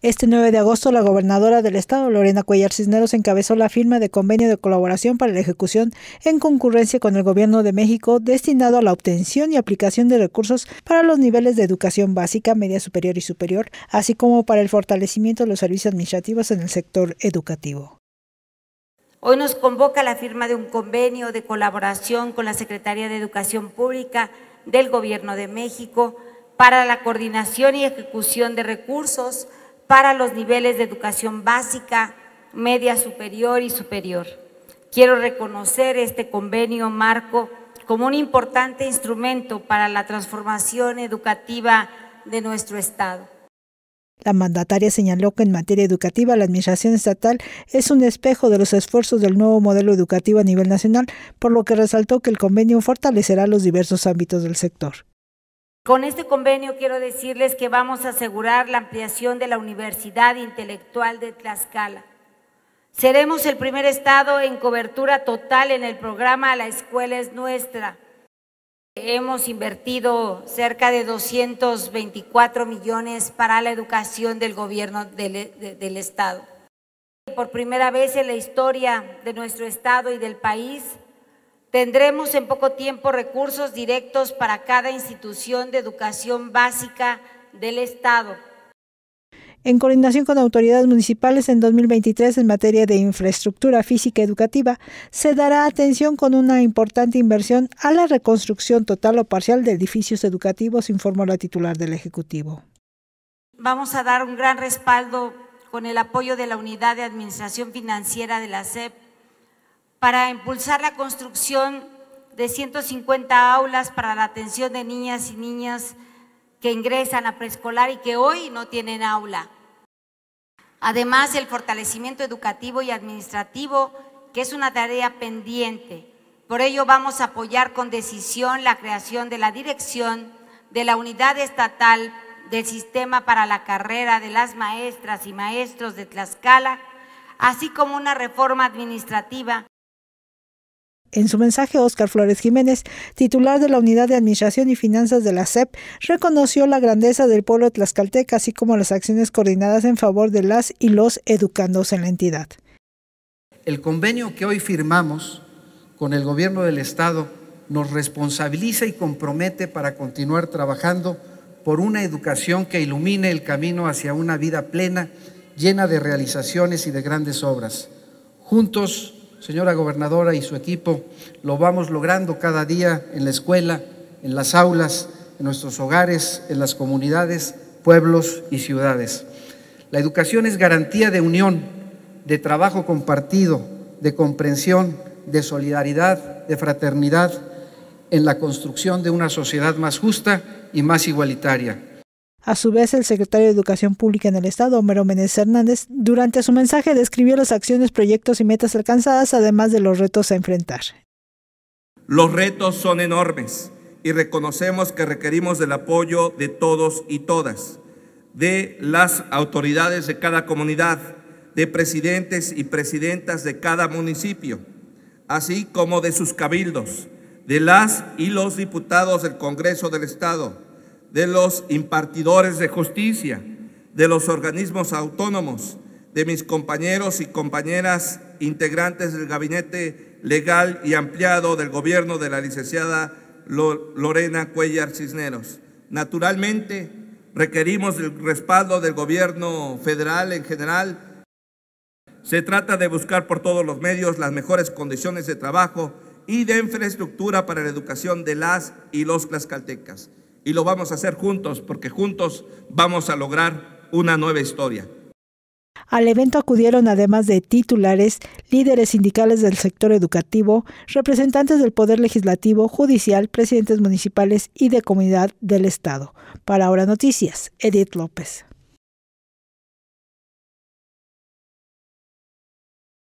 Este 9 de agosto, la gobernadora del estado, Lorena Cuellar Cisneros, encabezó la firma de convenio de colaboración para la ejecución en concurrencia con el Gobierno de México destinado a la obtención y aplicación de recursos para los niveles de educación básica, media superior y superior, así como para el fortalecimiento de los servicios administrativos en el sector educativo. Hoy nos convoca la firma de un convenio de colaboración con la Secretaría de Educación Pública del Gobierno de México para la coordinación y ejecución de recursos para los niveles de educación básica, media superior y superior. Quiero reconocer este convenio marco como un importante instrumento para la transformación educativa de nuestro Estado. La mandataria señaló que en materia educativa la Administración estatal es un espejo de los esfuerzos del nuevo modelo educativo a nivel nacional, por lo que resaltó que el convenio fortalecerá los diversos ámbitos del sector. Con este convenio quiero decirles que vamos a asegurar la ampliación de la Universidad Intelectual de Tlaxcala. Seremos el primer estado en cobertura total en el programa La Escuela es Nuestra. Hemos invertido cerca de 224 millones para la educación del gobierno del, del estado. Por primera vez en la historia de nuestro estado y del país, Tendremos en poco tiempo recursos directos para cada institución de educación básica del Estado. En coordinación con autoridades municipales en 2023 en materia de infraestructura física educativa, se dará atención con una importante inversión a la reconstrucción total o parcial de edificios educativos, informó la titular del Ejecutivo. Vamos a dar un gran respaldo con el apoyo de la Unidad de Administración Financiera de la SEP para impulsar la construcción de 150 aulas para la atención de niñas y niñas que ingresan a preescolar y que hoy no tienen aula. Además, el fortalecimiento educativo y administrativo, que es una tarea pendiente. Por ello vamos a apoyar con decisión la creación de la dirección de la unidad estatal del sistema para la carrera de las maestras y maestros de Tlaxcala, así como una reforma administrativa en su mensaje, Óscar Flores Jiménez, titular de la Unidad de Administración y Finanzas de la SEP, reconoció la grandeza del pueblo tlaxcalteca, así como las acciones coordinadas en favor de las y los educandos en la entidad. El convenio que hoy firmamos con el gobierno del Estado nos responsabiliza y compromete para continuar trabajando por una educación que ilumine el camino hacia una vida plena, llena de realizaciones y de grandes obras. Juntos, señora gobernadora y su equipo, lo vamos logrando cada día en la escuela, en las aulas, en nuestros hogares, en las comunidades, pueblos y ciudades. La educación es garantía de unión, de trabajo compartido, de comprensión, de solidaridad, de fraternidad en la construcción de una sociedad más justa y más igualitaria. A su vez, el secretario de Educación Pública en el Estado, Homero Menes Hernández, durante su mensaje describió las acciones, proyectos y metas alcanzadas, además de los retos a enfrentar. Los retos son enormes y reconocemos que requerimos del apoyo de todos y todas, de las autoridades de cada comunidad, de presidentes y presidentas de cada municipio, así como de sus cabildos, de las y los diputados del Congreso del Estado de los impartidores de justicia, de los organismos autónomos, de mis compañeros y compañeras integrantes del gabinete legal y ampliado del gobierno de la licenciada Lorena Cuellar Cisneros. Naturalmente, requerimos el respaldo del gobierno federal en general. Se trata de buscar por todos los medios las mejores condiciones de trabajo y de infraestructura para la educación de las y los tlaxcaltecas y lo vamos a hacer juntos porque juntos vamos a lograr una nueva historia. Al evento acudieron además de titulares, líderes sindicales del sector educativo, representantes del Poder Legislativo, Judicial, presidentes municipales y de comunidad del Estado. Para Ahora Noticias, Edith López.